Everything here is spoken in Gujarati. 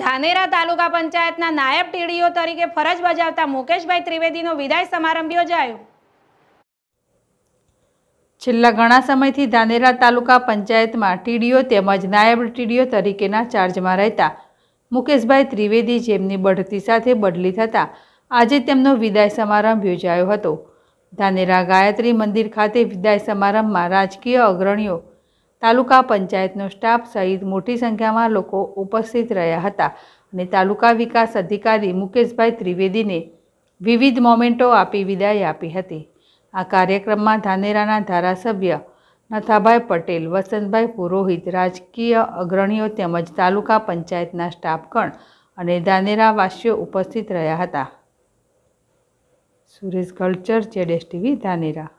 ધાનેરા તાલુકા પંચાયતના નાયબ ટીડીઓ તરીકે ફરજ બજાવતા મુકેશભાઈ ત્રિવેદીનો વિદાય સમારંભ યોજાયો છેલ્લા ઘણા સમયથી ધાનેરા તાલુકા પંચાયતમાં ટીડીઓ તેમજ નાયબ ટીડીઓ તરીકેના ચાર્જમાં રહેતા મુકેશભાઈ ત્રિવેદી જેમની બઢતી સાથે બદલી થતાં આજે તેમનો વિદાય સમારંભ યોજાયો હતો ધાનેરા ગાયત્રી મંદિર ખાતે વિદાય સમારંભમાં રાજકીય અગ્રણીઓ તાલુકા પંચાયતનો સ્ટાફ સહિત મોટી સંખ્યામાં લોકો ઉપસ્થિત રહ્યા હતા અને તાલુકા વિકાસ અધિકારી મુકેશભાઈ ત્રિવેદીને વિવિધ મોમેન્ટો આપી વિદાય આપી હતી આ કાર્યક્રમમાં ધાનેરાના ધારાસભ્ય નથાભાઈ પટેલ વસંતભાઈ પુરોહિત રાજકીય અગ્રણીઓ તેમજ તાલુકા પંચાયતના સ્ટાફગણ અને ધાનેરાવાસીઓ ઉપસ્થિત રહ્યા હતા સુરેશ કલ્ચર જેડેસ ટીવી ધાનેરા